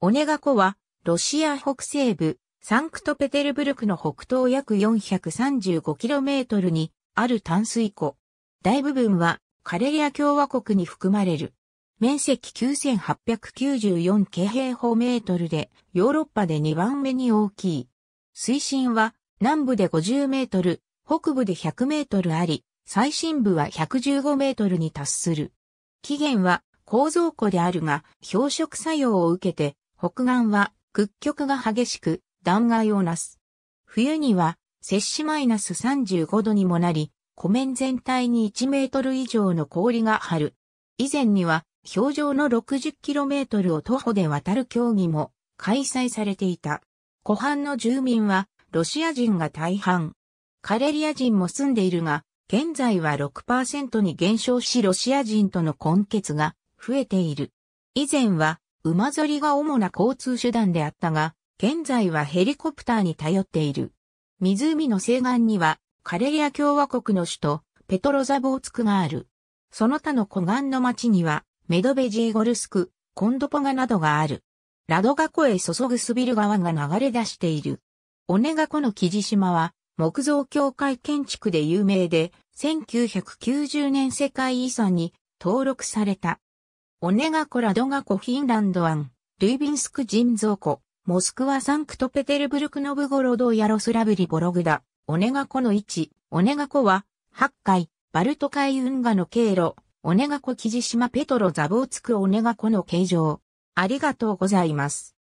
オネガ湖は、ロシア北西部、サンクトペテルブルクの北東約 435km にある淡水湖。大部分はカレリア共和国に含まれる。面積9894平方メートルで、ヨーロッパで2番目に大きい。水深は南部で50メートル、北部で100メートルあり、最深部は115メートルに達する。起源は構造湖であるが、漂食作用を受けて北岸は屈曲が激しく断崖をなす。冬には摂氏マイナス35度にもなり、湖面全体に1メートル以上の氷が張る。以前には氷上の6 0トルを徒歩で渡る競技も開催されていた。湖畔の住民はロシア人が大半。カレリア人も住んでいるが、現在は6%に減少しロシア人との根結が増えている。以前は馬ぞりが主な交通手段であったが、現在はヘリコプターに頼っている。湖の西岸には、カレリア共和国の首都、ペトロザボーツクがある。その他の湖岸の町には、メドベジーゴルスク、コンドポガなどがある。ラドガ湖へ注ぐスビル川が流れ出している。オネガ湖の木地島は、木造教会建築で有名で、1990年世界遺産に登録された。オネガコラドガコフィンランドアン、ルイビンスク人造湖、モスクワサンクトペテルブルクノブゴロドヤロスラブリボログダ、オネガコの位置、オネガコは、八海、バルト海運河の経路、オネガコキジ島ペトロザボーツクオネガコの形状。ありがとうございます。